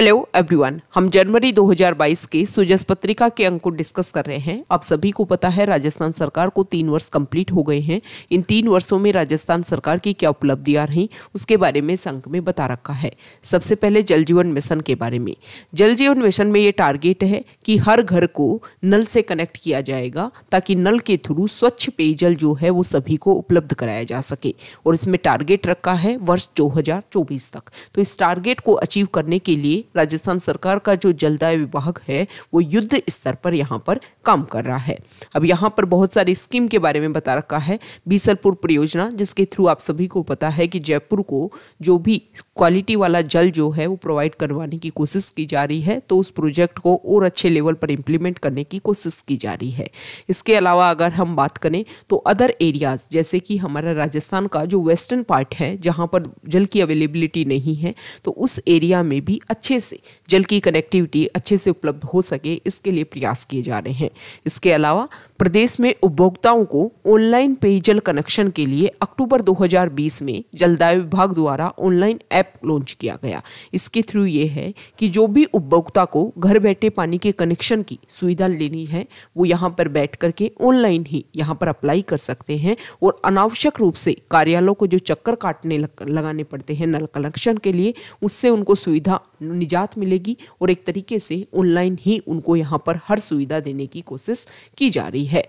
hello everyone हम जनवरी 2022 के सुजस पत्रिका के अंक को डिस्कस कर रहे हैं आप सभी को पता है राजस्थान सरकार को तीन वर्ष कंप्लीट हो गए हैं इन तीन वर्षों में राजस्थान सरकार की क्या उपलब्धियां रहीं उसके बारे में इस अंक में बता रखा है सबसे पहले जल जीवन मिशन के बारे में जल जीवन मिशन में ये टारगेट है कि हर घर को नल से कनेक्ट किया जाएगा ताकि नल के थ्रू स्वच्छ पेयजल जो है वो सभी को उपलब्ध कराया जा सके और इसमें टारगेट रखा है वर्ष दो तक तो इस टारगेट को अचीव करने के लिए राजस्थान सरकार का जो जलदाय विभाग है वो युद्ध स्तर पर यहाँ पर काम कर रहा है अब यहाँ पर बहुत सारी स्कीम के बारे में बता रखा है बीसलपुर परियोजना जिसके थ्रू आप सभी को पता है कि जयपुर को जो भी क्वालिटी वाला जल जो है वो प्रोवाइड करवाने की कोशिश की जा रही है तो उस प्रोजेक्ट को और अच्छे लेवल पर इम्प्लीमेंट करने की कोशिश की जा रही है इसके अलावा अगर हम बात करें तो अदर एरियाज़ जैसे कि हमारा राजस्थान का जो वेस्टर्न पार्ट है जहाँ पर जल की अवेलेबिलिटी नहीं है तो उस एरिया में भी अच्छे अच्छे से जल की कनेक्टिविटी अच्छे से उपलब्ध हो सके इसके लिए प्रयास किए जा रहे हैं इसके अलावा प्रदेश में उपभोक्ताओं को ऑनलाइन पेयजल कनेक्शन के लिए अक्टूबर 2020 में जलदायु विभाग द्वारा ऑनलाइन ऐप लॉन्च किया गया इसके थ्रू ये है कि जो भी उपभोक्ता को घर बैठे पानी के कनेक्शन की सुविधा लेनी है वो यहाँ पर बैठ करके ऑनलाइन ही यहाँ पर अप्लाई कर सकते हैं और अनावश्यक रूप से कार्यालयों को जो चक्कर काटने लगाने पड़ते हैं नल कनेक्शन के लिए उससे उनको सुविधा निजात मिलेगी और एक तरीके से ऑनलाइन ही उनको यहाँ पर हर सुविधा देने की कोशिश की जा रही है है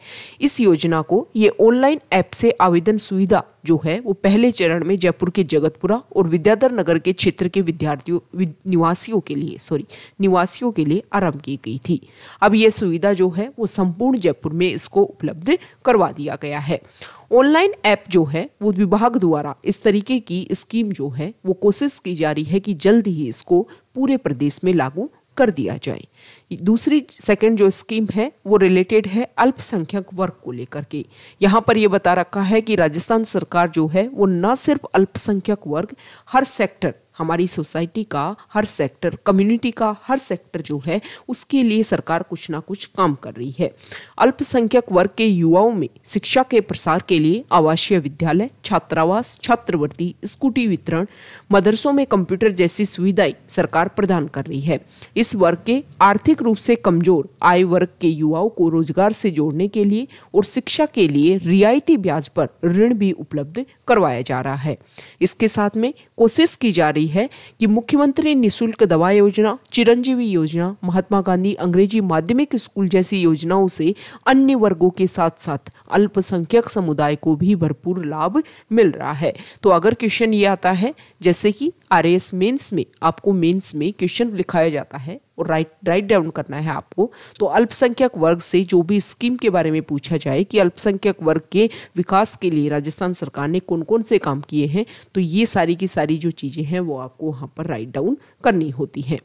इस योजना को ये ऑनलाइन ऐप से आवेदन सुविधा जो है वो पहले चरण में जयपुर के जगतपुरा और विद्याधर नगर के क्षेत्र के विद्यार्थियों निवासियों के लिए सॉरी निवासियों के लिए आरंभ की गई थी अब ये सुविधा जो है वो संपूर्ण जयपुर में इसको उपलब्ध करवा दिया गया है ऑनलाइन ऐप जो है वो विभाग द्वारा इस तरीके की स्कीम जो है वो कोशिश की जा रही है कि जल्द ही इसको पूरे प्रदेश में लागू कर दिया जाए दूसरी सेकंड जो स्कीम है वो रिलेटेड है अल्पसंख्यक वर्ग को लेकर के यहाँ पर ये बता रखा है कि राजस्थान सरकार जो है वो न सिर्फ अल्पसंख्यक वर्ग हर सेक्टर हमारी सोसाइटी का हर सेक्टर कम्युनिटी का हर सेक्टर जो है उसके लिए सरकार कुछ ना कुछ काम कर रही है अल्पसंख्यक वर्ग के युवाओं में शिक्षा के प्रसार के लिए आवासीय विद्यालय छात्रावास छात्रवृत्ति स्कूटी वितरण मदरसों में कंप्यूटर जैसी सुविधाएं सरकार प्रदान कर रही है इस वर्ग के आर्थिक रूप से कमजोर आय वर्ग के युवाओं को रोजगार से जोड़ने के लिए और शिक्षा के लिए रियायती ब्याज पर ऋण भी उपलब्ध करवाया जा रहा है इसके साथ में कोशिश की जा रही है कि मुख्यमंत्री निशुल्क दवा योजना चिरंजीवी योजना महात्मा गांधी अंग्रेजी माध्यमिक स्कूल जैसी योजनाओं से अन्य वर्गों के साथ साथ अल्पसंख्यक समुदाय को भी भरपूर लाभ मिल रहा है तो अगर क्वेश्चन ये आता है जैसे कि आर एस मेन्स में आपको मेन्स में क्वेश्चन लिखाया जाता है और राइट राइट डाउन करना है आपको तो अल्पसंख्यक वर्ग से जो भी स्कीम के बारे में पूछा जाए कि अल्पसंख्यक वर्ग के विकास के लिए राजस्थान सरकार ने कौन कौन से काम किए हैं तो ये सारी की सारी जो चीज़ें हैं वो आपको वहाँ पर राइट डाउन करनी होती हैं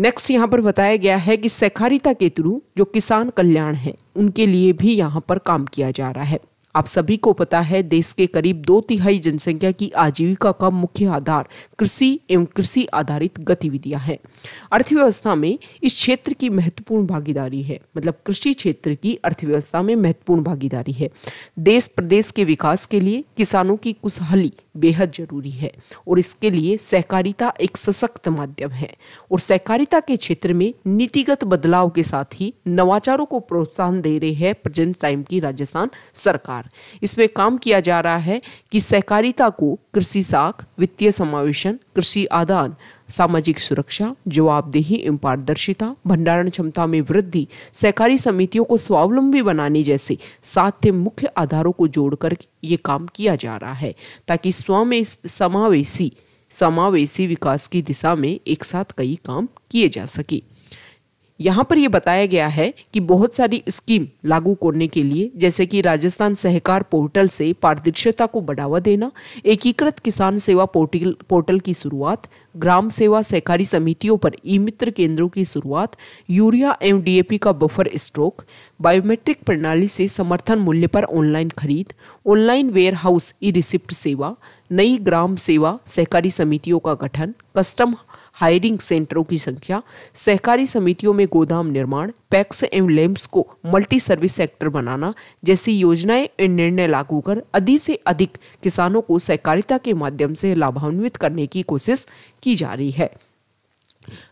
नेक्स्ट यहाँ पर बताया गया है कि सहकारिता के थ्रू जो किसान कल्याण है उनके लिए भी यहाँ पर काम किया जा रहा है आप सभी को पता है देश के करीब दो तिहाई जनसंख्या की आजीविका का मुख्य आधार कृषि एवं कृषि आधारित गतिविधियां हैं अर्थव्यवस्था में इस क्षेत्र की महत्वपूर्ण भागीदारी है मतलब कृषि क्षेत्र की अर्थव्यवस्था में महत्वपूर्ण भागीदारी है देश प्रदेश के विकास के लिए किसानों की खुशहाली बेहद जरूरी है और इसके लिए सहकारिता एक सशक्त माध्यम है और सहकारिता के क्षेत्र में नीतिगत बदलाव के साथ ही नवाचारों को प्रोत्साहन दे रही है प्रेजेंट टाइम की राजस्थान सरकार सरकार इसमें काम किया जा रहा है कि सहकारिता को कृषि साख वित्तीय समावेशन कृषि आदान सामाजिक सुरक्षा जवाबदेही एवं पारदर्शिता भंडारण क्षमता में वृद्धि सहकारी समितियों को स्वावलंबी बनाने जैसे सात मुख्य आधारों को जोड़ कर ये काम किया जा रहा है ताकि स्वामेश समावेशी समावेशी विकास की दिशा में एक साथ कई काम किए जा सके यहाँ पर यह बताया गया है कि बहुत सारी स्कीम लागू करने के लिए जैसे कि राजस्थान सहकार पोर्टल से पारदर्शिता को बढ़ावा देना एकीकृत किसान सेवा पोर्टल पोर्टल की शुरुआत ग्राम सेवा सहकारी समितियों पर ई मित्र केंद्रों की शुरुआत यूरिया एवं डीएपी का बफर स्ट्रोक बायोमेट्रिक प्रणाली से समर्थन मूल्य पर ऑनलाइन खरीद online warehouse e receipt सेवा नई ग्राम सेवा सहकारी समितियों का गठन कस्टम हायरिंग सेंटरों की संख्या सहकारी समितियों में गोदाम निर्माण पैक्स एवं लैम्प्स को मल्टी सर्विस सेक्टर बनाना जैसी योजनाएं एवं निर्णय लागू कर अधिक से अधिक किसानों को सहकारिता के माध्यम से लाभान्वित करने की कोशिश की जा रही है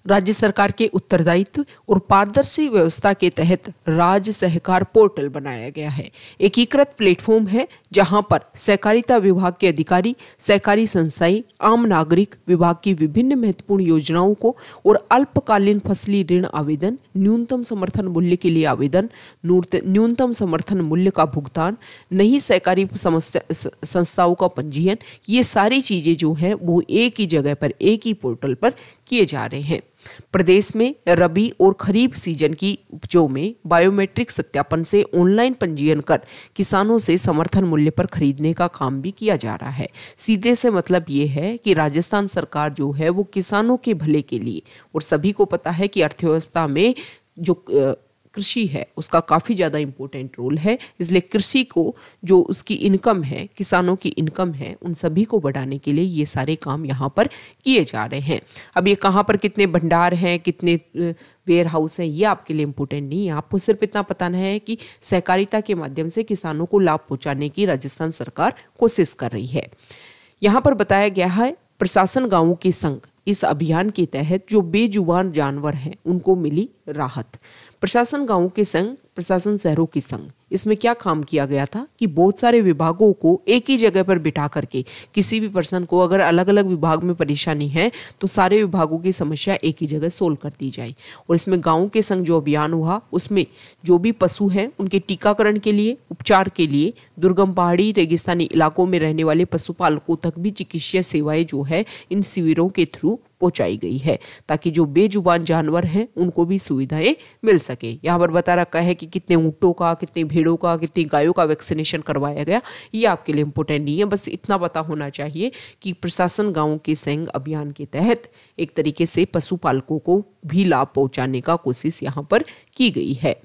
राज्य सरकार के उत्तरदायित्व और पारदर्शी व्यवस्था के तहत राज्य सहकार पोर्टल बनाया गया है एकीकृत प्लेटफॉर्म है जहां पर सहकारिता विभाग के अधिकारी सहकारी संस्थाएं आम नागरिक विभाग की विभिन्न महत्वपूर्ण योजनाओं को और अल्पकालीन फसली ऋण आवेदन न्यूनतम समर्थन मूल्य के लिए आवेदन न्यूनतम समर्थन मूल्य का भुगतान नहीं सहकारी संस्थाओं का पंजीयन ये सारी चीजें जो है वो एक ही जगह पर एक ही पोर्टल पर किए जा रहे हैं है प्रदेश में रबी और खरीफ सीजन की उपजों में बायोमेट्रिक सत्यापन से ऑनलाइन पंजीयन कर किसानों से समर्थन मूल्य पर खरीदने का काम भी किया जा रहा है सीधे से मतलब ये है कि राजस्थान सरकार जो है वो किसानों के भले के लिए और सभी को पता है कि अर्थव्यवस्था में जो कृषि है उसका काफ़ी ज़्यादा इम्पोर्टेंट रोल है इसलिए कृषि को जो उसकी इनकम है किसानों की इनकम है उन सभी को बढ़ाने के लिए ये सारे काम यहाँ पर किए जा रहे हैं अब ये कहाँ पर कितने भंडार हैं कितने वेयर हाउस हैं ये आपके लिए इम्पोर्टेंट नहीं है आपको सिर्फ इतना बताना है कि सहकारिता के माध्यम से किसानों को लाभ पहुँचाने की राजस्थान सरकार कोशिश कर रही है यहाँ पर बताया गया है प्रशासन गांवों के संघ इस अभियान के तहत जो बेजुबान जानवर हैं उनको मिली राहत प्रशासन गांवों के संग प्रशासन शहरों के संग इसमें क्या काम किया गया था कि बहुत सारे विभागों को एक ही जगह पर बिठा करके किसी भी पर्सन को अगर अलग अलग विभाग में परेशानी है तो सारे विभागों की समस्या एक ही जगह सोल्व कर दी जाए और इसमें गाँव के संग जो अभियान हुआ उसमें जो भी पशु हैं उनके टीकाकरण के लिए उपचार के लिए दुर्गम पहाड़ी रेगिस्तानी इलाकों में रहने वाले पशुपालकों तक भी चिकित्सीय सेवाएं जो है इन शिविरों के थ्रू पहुंचाई गई है ताकि जो बेजुबान जानवर हैं उनको भी सुविधाएं मिल सके यहाँ पर बता रखा है कि कितने ऊँटों का कितने भेड़ों का कितनी गायों का वैक्सीनेशन करवाया गया ये आपके लिए इम्पोर्टेंट नहीं है बस इतना पता होना चाहिए कि प्रशासन गाँव के सैंग अभियान के तहत एक तरीके से पशुपालकों को भी लाभ पहुँचाने का कोशिश यहाँ पर की गई है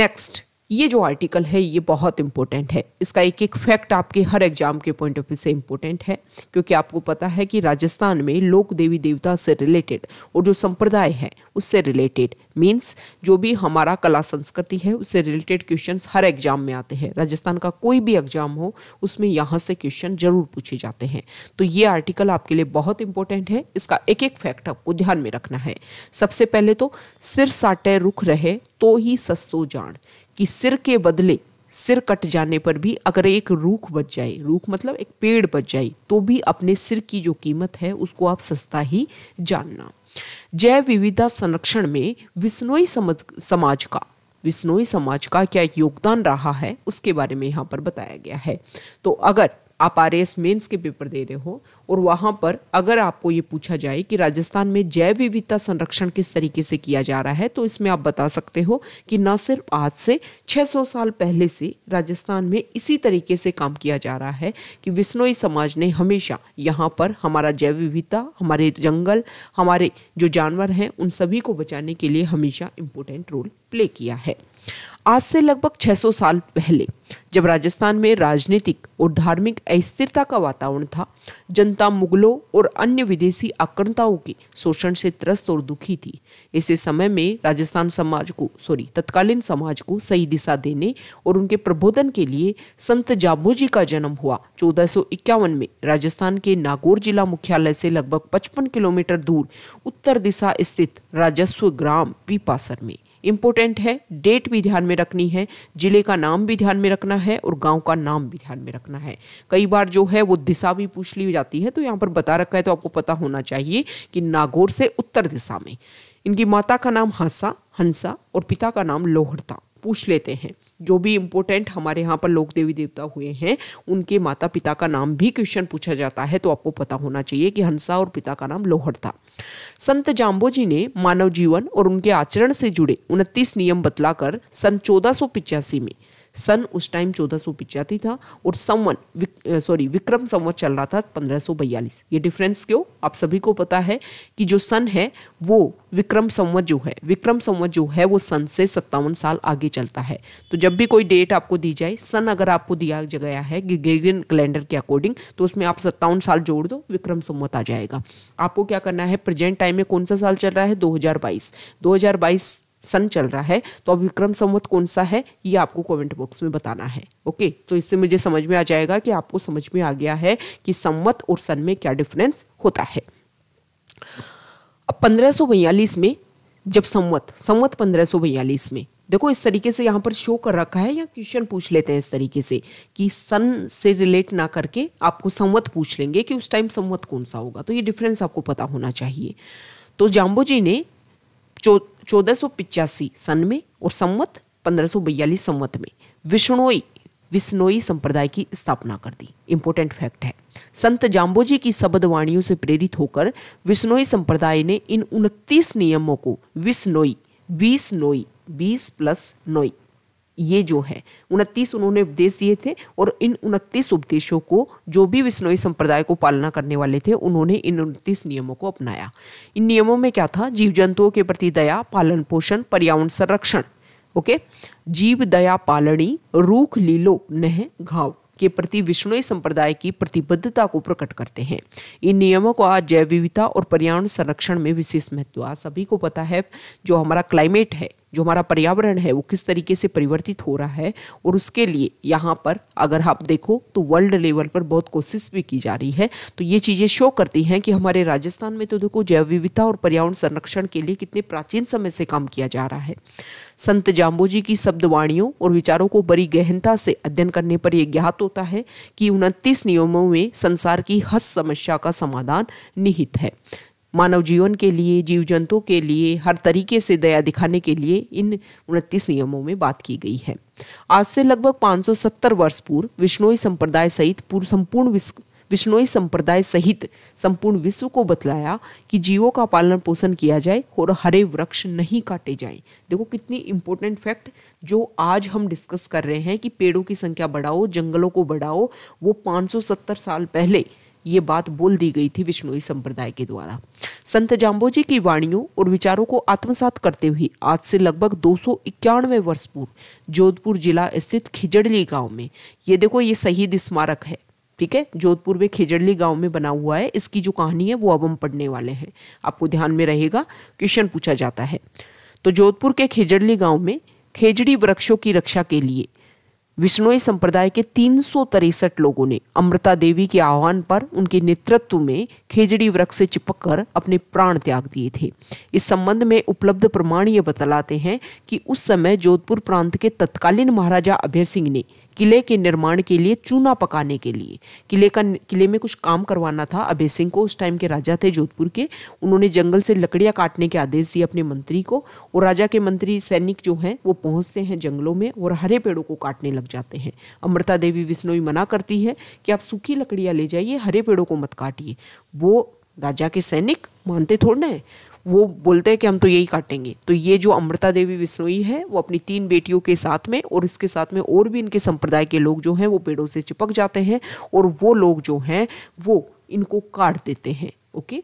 नेक्स्ट ये जो आर्टिकल है ये बहुत इंपॉर्टेंट है इसका एक एक फैक्ट आपके हर एग्जाम के पॉइंट ऑफ व्यू से इम्पोर्टेंट है क्योंकि आपको पता है कि राजस्थान में लोक देवी देवता से रिलेटेड और जो संप्रदाय है उससे रिलेटेड मींस जो भी हमारा कला संस्कृति है उससे रिलेटेड क्वेश्चन हर एग्जाम में आते हैं राजस्थान का कोई भी एग्जाम हो उसमें यहाँ से क्वेश्चन जरूर पूछे जाते हैं तो ये आर्टिकल आपके लिए बहुत इंपॉर्टेंट है इसका एक एक फैक्ट आपको ध्यान में रखना है सबसे पहले तो सिर साटे रुख रहे तो ही सस्तो जान कि सिर के बदले सिर कट जाने पर भी अगर एक रूख बच जाए रूख मतलब एक पेड़ बच जाए तो भी अपने सिर की जो कीमत है उसको आप सस्ता ही जानना जैव विविधता संरक्षण में विस्नोई समाज का विस्नोई समाज का क्या योगदान रहा है उसके बारे में यहाँ पर बताया गया है तो अगर आप आर एस मेन्स के पेपर दे रहे हो और वहाँ पर अगर आपको ये पूछा जाए कि राजस्थान में जैव विविधता संरक्षण किस तरीके से किया जा रहा है तो इसमें आप बता सकते हो कि न सिर्फ आज से 600 साल पहले से राजस्थान में इसी तरीके से काम किया जा रहा है कि विष्णोई समाज ने हमेशा यहाँ पर हमारा जैव विविधता हमारे जंगल हमारे जो जानवर हैं उन सभी को बचाने के लिए हमेशा इम्पोर्टेंट रोल प्ले किया है आज से लगभग 600 साल पहले जब राजस्थान में राजनीतिक और धार्मिक अस्थिरता का वातावरण था जनता मुगलों और अन्य विदेशी आक्रंताओं के शोषण से त्रस्त और दुखी थी ऐसे समय में राजस्थान समाज को सॉरी तत्कालीन समाज को सही दिशा देने और उनके प्रबोधन के लिए संत जाबू जी का जन्म हुआ चौदह में राजस्थान के नागौर जिला मुख्यालय से लगभग पचपन किलोमीटर दूर उत्तर दिशा स्थित राजस्व ग्राम पीपासर में इम्पोर्टेंट है डेट भी ध्यान में रखनी है ज़िले का नाम भी ध्यान में रखना है और गांव का नाम भी ध्यान में रखना है कई बार जो है वो दिशा भी पूछ ली जाती है तो यहाँ पर बता रखा है तो आपको पता होना चाहिए कि नागौर से उत्तर दिशा में इनकी माता का नाम हंसा हंसा और पिता का नाम लोहरता पूछ लेते हैं जो भी इम्पोर्टेंट हमारे यहाँ पर लोक देवी देवता हुए हैं उनके माता पिता का नाम भी क्वेश्चन पूछा जाता है तो आपको पता होना चाहिए कि हंसा और पिता का नाम लोहर था संत जाम्बो जी ने मानव जीवन और उनके आचरण से जुड़े उनतीस नियम बतलाकर सन चौदह में सन उस टाइम चौदह सौ पिचासी था और संवन विक, सॉरी विक्रम संवत चल रहा था पंद्रह सौ बयालीस ये डिफरेंस क्यों आप सभी को पता है कि जो सन है वो विक्रम संवत जो है विक्रम संवत जो है वो सन से सत्तावन साल आगे चलता है तो जब भी कोई डेट आपको दी जाए सन अगर आपको दिया गया है ग्रेगरियन कैलेंडर के अकॉर्डिंग तो उसमें आप सत्तावन साल जोड़ दो विक्रम संवत आ जाएगा आपको क्या करना है प्रेजेंट टाइम में कौन सा साल चल रहा है हजार बाईस सन चल रहा है तो अब विक्रम संवत कौन सा है ये आपको कमेंट बॉक्स में बताना है ओके तो इससे मुझे समझ में आ जाएगा कि आपको समझ में आ गया है कि संवत और सन में क्या डिफरेंस होता है अब पंद्रह में जब संवत संवत पंद्रह में देखो इस तरीके से यहाँ पर शो कर रखा है या क्वेश्चन पूछ लेते हैं इस तरीके से कि सन से रिलेट ना करके आपको संवत पूछ लेंगे कि उस टाइम संवत कौन सा होगा तो ये डिफरेंस आपको पता होना चाहिए तो जाम्बो जी ने चौ चौदह सन में और संवत पंद्रह संवत में विष्णोई विष्णोई संप्रदाय की स्थापना कर दी इंपोर्टेंट फैक्ट है संत जाम्बोजी की शब्द वाणियों से प्रेरित होकर विष्णोई संप्रदाय ने इन उनतीस नियमों को विष्णोई बीस नोई बीस प्लस नोई ये जो है उनतीस उन्होंने उपदेश दिए थे और इन उनतीस उपदेशों को जो भी विष्णोई संप्रदाय को पालना करने वाले थे उन्होंने इन उनतीस नियमों को अपनाया इन नियमों में क्या था जीव जंतुओं के प्रति दया पालन पोषण पर्यावरण संरक्षण ओके जीव दया पालनी रूख लीलो नह घाव के प्रति विष्णुई संप्रदाय की प्रतिबद्धता को प्रकट करते हैं इन नियमों को आज जैव विविधता और पर्यावरण संरक्षण में विशेष महत्व सभी को पता है जो हमारा क्लाइमेट है जो हमारा पर्यावरण है वो किस तरीके से परिवर्तित हो रहा है और उसके लिए यहाँ पर अगर आप देखो तो वर्ल्ड लेवल पर बहुत कोशिश भी की जा रही है तो ये चीज़ें शो करती हैं कि हमारे राजस्थान में तो देखो जैव विविधता और पर्यावरण संरक्षण के लिए कितने प्राचीन समय से काम किया जा रहा है संत जाम्बोजी की शब्दवाणियों और विचारों को बड़ी गहनता से अध्ययन करने पर यह ज्ञात होता है कि उनतीस नियमों में संसार की हर समस्या का समाधान निहित है मानव जीवन के लिए जीव जंतुओं के लिए हर तरीके से दया दिखाने के लिए इन उनतीस नियमों में बात की गई है आज से लगभग 570 वर्ष पूर्व विष्णोई संप्रदाय सहित पूर्व संपूर्ण विश्व विष्णोई संप्रदाय सहित संपूर्ण विश्व को बतलाया कि जीवों का पालन पोषण किया जाए और हरे वृक्ष नहीं काटे जाएं देखो कितनी इम्पोर्टेंट फैक्ट जो आज हम डिस्कस कर रहे हैं कि पेड़ों की संख्या बढ़ाओ जंगलों को बढ़ाओ वो 570 साल पहले ये बात बोल दी गई थी विष्णुई संप्रदाय के द्वारा संत जाम्बोजी की वाणियों और विचारों को आत्मसात करते हुए आज से लगभग दो वर्ष पूर्व जोधपुर जिला स्थित खिजड़ली गांव में ये देखो ये शहीद स्मारक है ठीक है जोधपुर में खिजड़ली गांव में बना हुआ है इसकी जो कहानी है वो अब हम पढ़ने वाले हैं आपको ध्यान में रहेगा क्वेश्चन पूछा जाता है तो जोधपुर के खिजड़ली गांव में खेजड़ी वृक्षों की रक्षा के लिए विष्णोई संप्रदाय के तीन लोगों ने अमृता देवी के आह्वान पर उनके नेतृत्व में खेजड़ी वृक्ष से चिपक कर अपने प्राण त्याग दिए थे इस संबंध में उपलब्ध प्रमाण ये बतलाते हैं कि उस समय जोधपुर प्रांत के तत्कालीन महाराजा अभय सिंह ने किले के निर्माण के लिए चूना पकाने के लिए किले का किले में कुछ काम करवाना था अभय सिंह को उस टाइम के राजा थे जोधपुर के उन्होंने जंगल से लकड़ियाँ काटने के आदेश दिए अपने मंत्री को और राजा के मंत्री सैनिक जो हैं वो पहुँचते हैं जंगलों में और हरे पेड़ों को काटने लग जाते हैं अमृता देवी विष्णोई मना करती है कि आप सूखी लकड़ियाँ ले जाइए हरे पेड़ों को मत काटिए वो राजा के सैनिक मानते थोड़े ना है वो बोलते हैं कि हम तो यही काटेंगे तो ये जो अमृता देवी विष्णोई है वो अपनी तीन बेटियों के साथ में और इसके साथ में और भी इनके संप्रदाय के लोग जो हैं वो पेड़ों से चिपक जाते हैं और वो लोग जो हैं वो इनको काट देते हैं ओके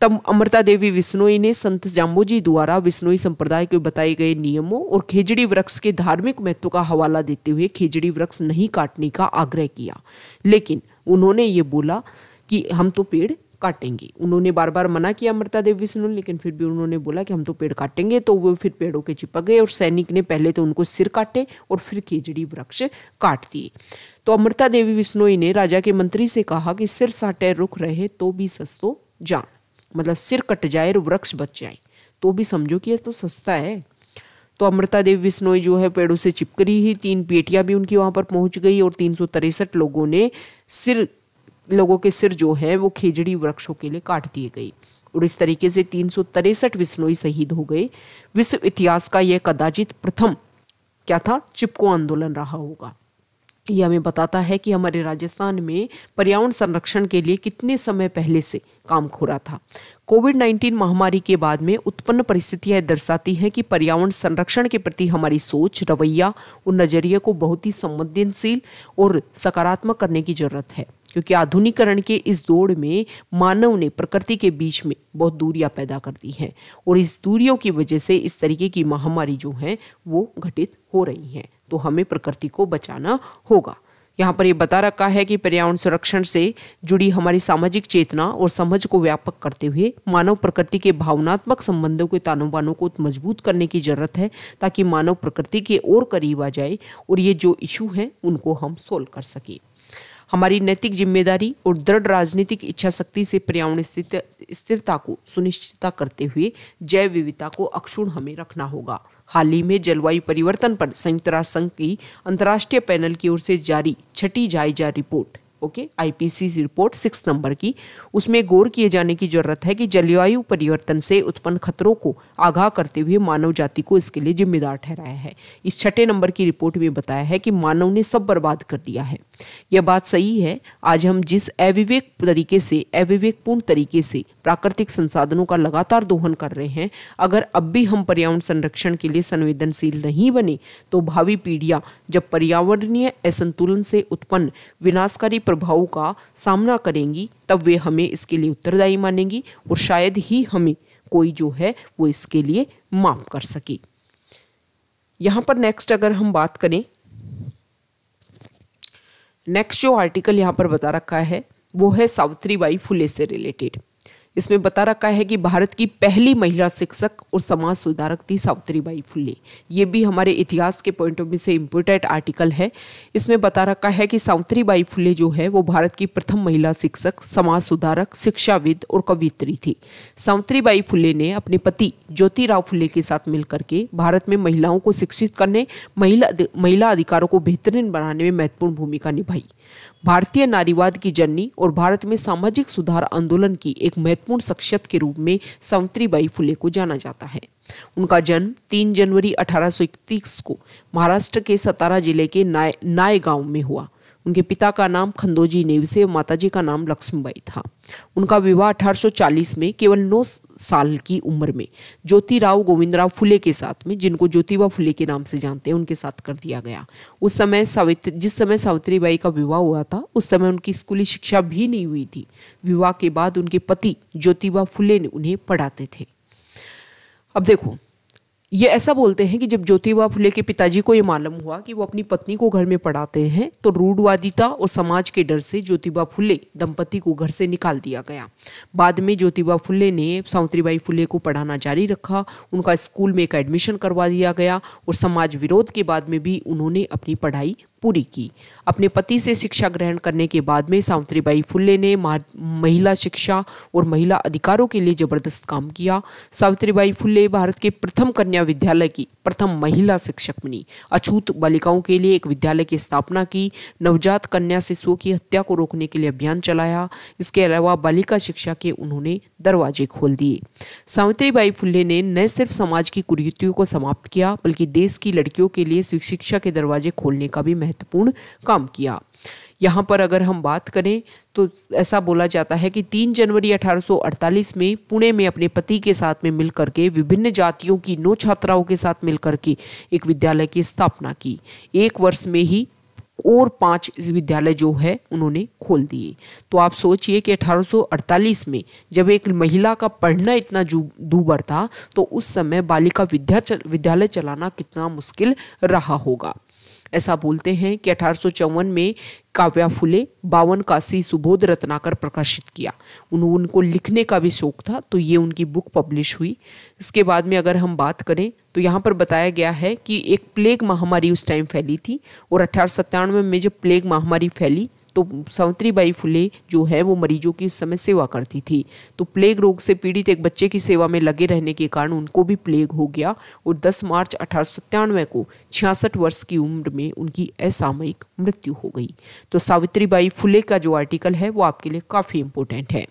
तब अमृता देवी विष्णोई ने संत जाम्बोजी द्वारा विष्णोई संप्रदाय के बताए गए नियमों और खेजड़ी वृक्ष के धार्मिक महत्व का हवाला देते हुए खेजड़ी वृक्ष नहीं काटने का आग्रह किया लेकिन उन्होंने ये बोला कि हम तो पेड़ काटेंगे उन्होंने बार बार मना किया अमृता देवी सिन्हा लेकिन फिर भी उन्होंने बोला कि हम तो पेड़ काटेंगे तो वो फिर पेड़ों के चिपक गए और सैनिक ने पहले तो उनको सिर काटे और फिर खेजड़ी वृक्ष काट दिए तो अमृता देवी विष्णोई ने राजा के मंत्री से कहा कि सिर साटे रुख रहे तो भी सस्तो जान मतलब सिर कट जाए और वृक्ष बच जाए तो भी समझो कि यह तो सस्ता है तो अमृता देवी विष्णोई जो है पेड़ों से चिपकरी ही तीन पेटियां भी उनकी वहां पर पहुंच गई और तीन लोगों ने सिर लोगों के सिर जो है वो खेजड़ी वृक्षों के लिए काट दिए गए और इस तरीके से तीन सौ तिरसठ विस्लोई शहीद हो गए विश्व इतिहास का यह कदाचित प्रथम क्या था चिपको आंदोलन रहा होगा यह हमें बताता है कि हमारे राजस्थान में पर्यावरण संरक्षण के लिए कितने समय पहले से काम हो रहा था कोविड 19 महामारी के बाद में उत्पन्न परिस्थितियां दर्शाती हैं कि पर्यावरण संरक्षण के प्रति हमारी सोच रवैया और नज़रिए को बहुत ही संवेदनशील और सकारात्मक करने की जरूरत है क्योंकि आधुनिकरण के इस दौड़ में मानव ने प्रकृति के बीच में बहुत दूरियां पैदा कर दी हैं और इस दूरियों की वजह से इस तरीके की महामारी जो है वो घटित हो रही हैं तो हमें प्रकृति को बचाना होगा यहाँ पर ये बता रखा है कि पर्यावरण संरक्षण से जुड़ी हमारी सामाजिक चेतना और समझ को व्यापक करते हुए मानव प्रकृति के भावनात्मक संबंधों के तानों बानों को मजबूत करने की जरूरत है ताकि मानव प्रकृति के और करीब आ जाए और ये जो इशू हैं उनको हम सोल्व कर सकें हमारी नैतिक जिम्मेदारी और दृढ़ राजनीतिक इच्छा शक्ति से पर्यावरण स्थिरता को सुनिश्चित करते हुए जैव विविधता को अक्षुण हमें रखना होगा हाल ही में जलवायु परिवर्तन पर संयुक्त राष्ट्र संघ की अंतर्राष्ट्रीय पैनल की ओर से जारी छठी जायजा report okay IPC report six number की उसमें गौर किए जाने की जरूरत है कि जलवायु परिवर्तन से उत्पन्न खतरों को आगाह करते हुए मानव जाति को इसके लिए जिम्मेदार ठहराया है इस छठे नंबर की रिपोर्ट में बताया है कि मानव ने सब बर्बाद कर दिया है यह बात सही है आज हम जिस अविवेक तरीके से अविवेकपूर्ण तरीके से प्राकृतिक संसाधनों का लगातार दोहन कर रहे हैं अगर अब भी हम पर्यावरण संरक्षण के लिए संवेदनशील नहीं बने तो भावी पीढ़ियां जब पर्यावरणीय असंतुलन से उत्पन्न विनाशकारी प्रभाव का सामना करेंगी तब वे हमें इसके लिए उत्तरदायी मानेंगी और शायद ही हमें कोई जो है वो इसके लिए माफ कर सके यहाँ पर नेक्स्ट अगर हम बात करें नेक्स्ट जो आर्टिकल यहाँ पर बता रखा है वो है सावित्री बाई फुले से रिलेटेड इसमें बता रखा है कि भारत की पहली महिला शिक्षक और समाज सुधारक थी सावित्रीबाई फुले ये भी हमारे इतिहास के पॉइंट ऑफ व्यू से इम्पोर्टेंट आर्टिकल है इसमें बता रखा है कि सावित्री बाई फुले जो है वो भारत की प्रथम महिला शिक्षक समाज सुधारक शिक्षाविद और कवित्री थी सावित्री बाई फुले ने अपने पति ज्योतिराव फुले के साथ मिलकर के भारत में महिलाओं को शिक्षित करने महिला महिला अधिकारों को बेहतरीन बनाने में महत्वपूर्ण भूमिका निभाई भारतीय नारीवाद की जननी और भारत में सामाजिक सुधार आंदोलन की एक महत्वपूर्ण शख्सियत के रूप में सावित्रीबाई फुले को जाना जाता है उनका जन्म 3 जनवरी अठारह को महाराष्ट्र के सतारा जिले के नाय नाय गांव में हुआ उनके पिता का नाम खंदोजी नेवसे और माता का नाम लक्ष्मीबाई था उनका विवाह 1840 में केवल नौ साल की उम्र में ज्योतिराव राव फुले के साथ में जिनको ज्योतिबा फुले के नाम से जानते हैं उनके साथ कर दिया गया उस समय सावित्री जिस समय सावित्री बाई का विवाह हुआ था उस समय उनकी स्कूली शिक्षा भी नहीं हुई थी विवाह के बाद उनके पति ज्योतिबा फुले ने उन्हें पढ़ाते थे अब देखो ये ऐसा बोलते हैं कि जब ज्योतिबा फुले के पिताजी को ये मालूम हुआ कि वो अपनी पत्नी को घर में पढ़ाते हैं तो रूढ़वादिता और समाज के डर से ज्योतिबा फुले दंपति को घर से निकाल दिया गया बाद में ज्योतिबा फुले ने सावित्रीबाई फुले को पढ़ाना जारी रखा उनका स्कूल में एक एडमिशन करवा दिया गया और समाज विरोध के बाद में भी उन्होंने अपनी पढ़ाई पूरी की अपने पति से शिक्षा ग्रहण करने के बाद में सावित्रीबाई फुल्ले ने महिला शिक्षा और महिला अधिकारों के लिए जबरदस्त काम किया सावित्रीबाई फुले भारत के प्रथम कन्या कन्या विद्यालय की प्रथम महिला शिक्षक बनी अछूत बालिकाओं के लिए एक विद्यालय की स्थापना की नवजात कन्या शिशुओं की हत्या को रोकने के लिए अभियान चलाया इसके अलावा बालिका शिक्षा के उन्होंने दरवाजे खोल दिए सावित्रीबाई फुले ने न सिर्फ समाज की कुरीतियों को समाप्त किया बल्कि देश की लड़कियों के लिए शिक्षा के दरवाजे खोलने का भी महत्वपूर्ण काम किया यहाँ पर अगर हम बात करें तो ऐसा बोला जाता है कि 3 जनवरी 1848 में पुणे में अपने पति के साथ में मिल करके विभिन्न जातियों की नौ छात्राओं के साथ मिल करके एक विद्यालय की स्थापना की एक वर्ष में ही और पांच विद्यालय जो है उन्होंने खोल दिए तो आप सोचिए कि 1848 में जब एक महिला का पढ़ना इतना दूबर था तो उस समय बालिका विद्या चल, विद्यालय चलाना कितना मुश्किल रहा होगा ऐसा बोलते हैं कि अठारह में काव्या फुले बावन काशी सुबोध रत्नाकर प्रकाशित किया उनको लिखने का भी शौक था तो ये उनकी बुक पब्लिश हुई इसके बाद में अगर हम बात करें तो यहाँ पर बताया गया है कि एक प्लेग महामारी उस टाइम फैली थी और अठारह में जब प्लेग महामारी फैली तो सावित्री बाई फुले जो है वो मरीजों की उस समय सेवा करती थी तो प्लेग रोग से पीड़ित एक बच्चे की सेवा में लगे रहने के कारण उनको भी प्लेग हो गया और 10 मार्च अठारह को छियासठ वर्ष की उम्र में उनकी असामयिक मृत्यु हो गई तो सावित्री बाई फुले का जो आर्टिकल है वो आपके लिए काफ़ी इम्पोर्टेंट है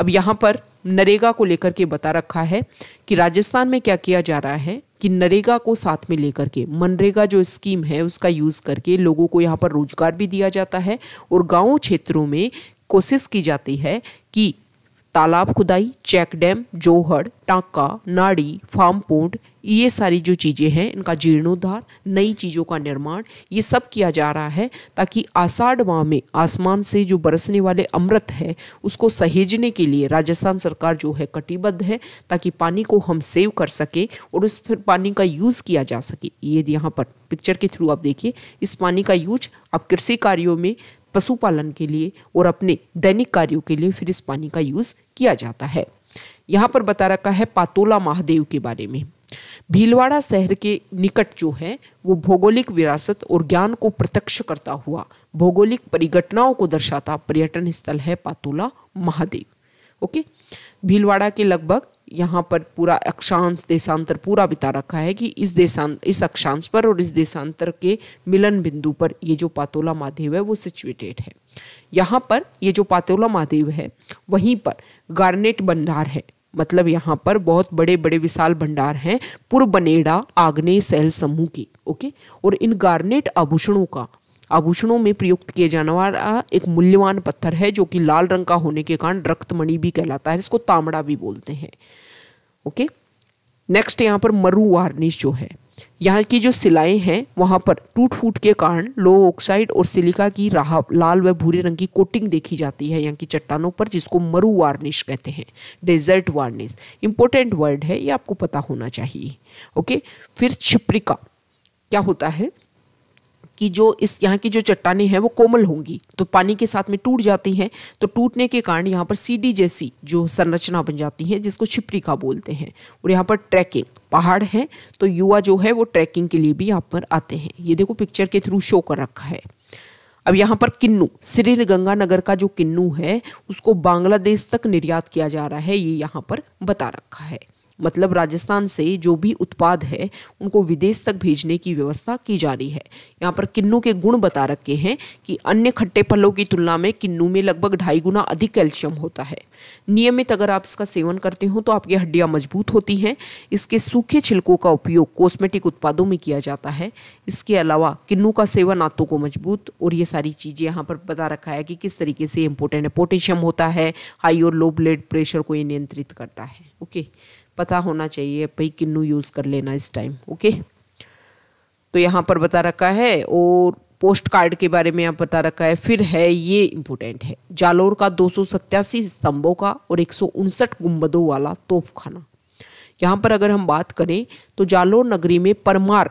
अब यहाँ पर नरेगा को लेकर के बता रखा है कि राजस्थान में क्या किया जा रहा है कि नरेगा को साथ में लेकर के मनरेगा जो स्कीम है उसका यूज़ करके लोगों को यहाँ पर रोजगार भी दिया जाता है और गाँव क्षेत्रों में कोशिश की जाती है कि तालाब खुदाई चेक डैम जोहड़ टांका नाड़ी फार्म पोर्ट ये सारी जो चीज़ें हैं इनका जीर्णोद्धार नई चीज़ों का निर्माण ये सब किया जा रहा है ताकि आषाढ़ माह में आसमान से जो बरसने वाले अमृत है उसको सहेजने के लिए राजस्थान सरकार जो है कटिबद्ध है ताकि पानी को हम सेव कर सकें और उस फिर पानी का यूज़ किया जा सके ये यहाँ पर पिक्चर के थ्रू आप देखिए इस पानी का यूज आप कृषि कार्यों में पशुपालन के लिए और अपने दैनिक कार्यों के लिए फिर इस पानी का यूज़ किया जाता है यहाँ पर बता रखा है पातोला महादेव के बारे में भीलवाड़ा शहर के निकट जो है वो भौगोलिक विरासत और ज्ञान को प्रत्यक्ष करता हुआ भौगोलिक परिघटनाओं को दर्शाता पर्यटन स्थल है पातोला महादेव ओके भीलवाड़ा के लगभग यहाँ पर पूरा अक्षांश देशांतर पूरा बिता रखा है कि इस देशांतर इस अक्षांश पर और इस देशांतर के मिलन बिंदु पर ये जो पातोला महादेव है वो सिचुएटेड है यहाँ पर ये जो पातोला महादेव है वहीं पर गार्नेट भंडार है मतलब यहाँ पर बहुत बड़े बड़े विशाल भंडार हैं पूर्व बनेड़ा आग्ने सैल समूह के ओके और इन गार्नेट आभूषणों का आभूषणों में प्रयुक्त किए जाने वाला एक मूल्यवान पत्थर है जो कि लाल रंग का होने के कारण रक्तमणि भी कहलाता है इसको तामड़ा भी बोलते हैं ओके नेक्स्ट यहाँ पर मरु वार्निश जो है यहाँ की जो सिलाएं हैं वहाँ पर टूट फूट के कारण लो ऑक्साइड और सिलिका की राह लाल व भूरे रंग की कोटिंग देखी जाती है यहाँ की चट्टानों पर जिसको मरु वार्निश कहते हैं डेजर्ट वार्निश इंपॉर्टेंट वर्ड है ये आपको पता होना चाहिए ओके फिर छिप्रिका क्या होता है कि जो इस यहाँ की जो चट्टाने हैं वो कोमल होंगी तो पानी के साथ में टूट जाती हैं तो टूटने के कारण यहाँ पर सीडी जैसी जो संरचना बन जाती है जिसको का बोलते हैं और यहाँ पर ट्रैकिंग पहाड़ है तो युवा जो है वो ट्रैकिंग के लिए भी यहाँ पर आते हैं ये देखो पिक्चर के थ्रू शो कर रखा है अब यहाँ पर किन्नू श्री गंगानगर का जो किन्नू है उसको बांग्लादेश तक निर्यात किया जा रहा है ये यहाँ पर बता रखा है मतलब राजस्थान से जो भी उत्पाद है उनको विदेश तक भेजने की व्यवस्था की जा रही है यहाँ पर किन्नू के गुण बता रखे हैं कि अन्य खट्टे फलों की तुलना में किन्नू में लगभग ढाई गुना अधिक कैल्शियम होता है नियमित अगर आप इसका सेवन करते हो तो आपकी हड्डियाँ मजबूत होती हैं इसके सूखे छिलकों का उपयोग कॉस्मेटिक उत्पादों में किया जाता है इसके अलावा किन्नू का सेवन आंतों को मजबूत और ये सारी चीज़ें यहाँ पर बता रखा है कि किस तरीके से इम्पोर्टेंट है पोटेशियम होता है हाई और लो ब्लड प्रेशर को ये नियंत्रित करता है ओके पता होना चाहिए भाई किन्नू यूज़ कर लेना इस टाइम ओके तो यहाँ पर बता रखा है और पोस्ट कार्ड के बारे में आप बता रखा है फिर है ये इम्पोर्टेंट है जालोर का दो स्तंभों का और एक गुंबदों वाला तोपखाना यहाँ पर अगर हम बात करें तो जालोर नगरी में परमार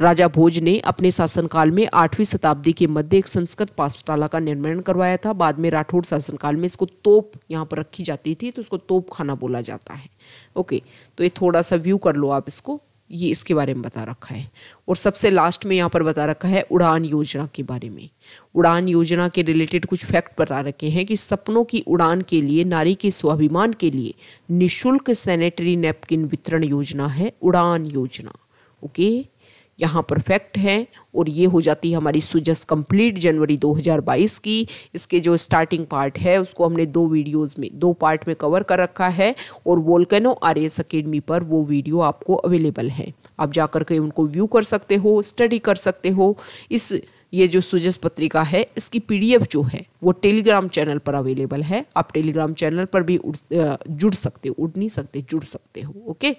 राजा भोज ने अपने शासनकाल में आठवीं शताब्दी के मध्य एक संस्कृत पाठशाला का निर्माण करवाया था बाद में राठौड़ शासनकाल में इसको तोप यहाँ पर रखी जाती थी तो इसको तोप खाना बोला जाता है ओके तो ये थोड़ा सा व्यू कर लो आप इसको ये इसके बारे में बता रखा है और सबसे लास्ट में यहाँ पर बता रखा है उड़ान योजना के बारे में उड़ान योजना के रिलेटेड कुछ फैक्ट बता रखे हैं कि सपनों की उड़ान के लिए नारी के स्वाभिमान के लिए निशुल्क सैनिटरी नैपकिन वितरण योजना है उड़ान योजना ओके यहाँ परफेक्ट हैं और ये हो जाती है हमारी सुजस कंप्लीट जनवरी 2022 की इसके जो स्टार्टिंग पार्ट है उसको हमने दो वीडियोस में दो पार्ट में कवर कर रखा है और वोल्केनो आर एस अकेडमी पर वो वीडियो आपको अवेलेबल है आप जा कर के उनको व्यू कर सकते हो स्टडी कर सकते हो इस ये जो सुजस पत्रिका है इसकी पीडीएफ जो है वो टेलीग्राम चैनल पर अवेलेबल है आप टेलीग्राम चैनल पर भी जुड़ सकते हो उड़ नहीं सकते जुड़ सकते हो okay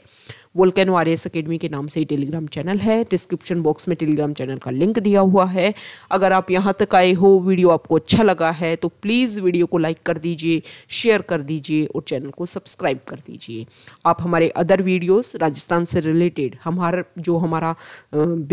volcano R S academy के नाम से ही टेलीग्राम चैनल है डिस्क्रिप्शन बॉक्स में टेलीग्राम चैनल का लिंक दिया हुआ है अगर आप यहाँ तक आए हो वीडियो आपको अच्छा लगा है तो प्लीज़ वीडियो को लाइक कर दीजिए शेयर कर दीजिए और चैनल को सब्सक्राइब कर दीजिए आप हमारे अदर वीडियोस राजस्थान से रिलेटेड हमारा जो हमारा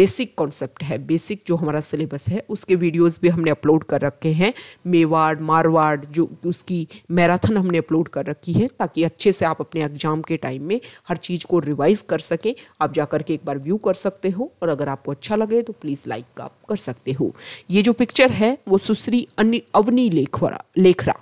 बेसिक कॉन्सेप्ट है बेसिक जो हमारा सिलेबस है उसके वीडियोज़ भी हमने अपलोड कर रखे हैं मेवाड़ मारवाड़ जो उसकी मैराथन हमने अपलोड कर रखी है ताकि अच्छे से आप अपने एग्जाम के टाइम में हर चीज़ को रिवाइज रिवाइज कर सकें आप जाकर के एक बार व्यू कर सकते हो और अगर आपको अच्छा लगे तो प्लीज़ लाइक का आप कर सकते हो ये जो पिक्चर है वो सुश्री अवनी लेखरा लेखरा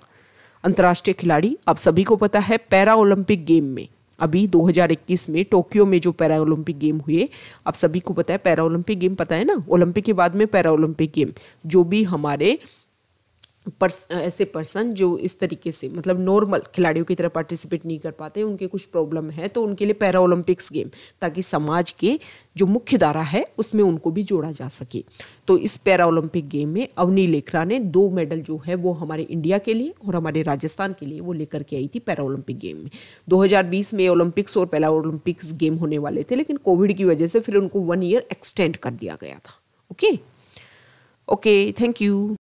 अंतर्राष्ट्रीय खिलाड़ी आप सभी को पता है पैरा ओलंपिक गेम में अभी 2021 में टोक्यो में जो पैरा ओलंपिक गेम हुए आप सभी को पता है पैरा ओलंपिक गेम पता है ना ओलंपिक के बाद में पैरा ओलंपिक गेम जो भी हमारे पर्स ऐसे पर्सन जो इस तरीके से मतलब नॉर्मल खिलाड़ियों की तरह पार्टिसिपेट नहीं कर पाते उनके कुछ प्रॉब्लम है तो उनके लिए पैरा ओलंपिक्स गेम ताकि समाज के जो मुख्य धारा है उसमें उनको भी जोड़ा जा सके तो इस पैरा ओलंपिक गेम में अवनी लेखरा ने दो मेडल जो है वो हमारे इंडिया के लिए और हमारे राजस्थान के लिए वो लेकर के आई थी पैरा ओलंपिक गेम में 2020 में ओलंपिक्स और पैरा ओलंपिक्स गेम होने वाले थे लेकिन कोविड की वजह से फिर उनको वन ईयर एक्सटेंड कर दिया गया था ओके ओके थैंक यू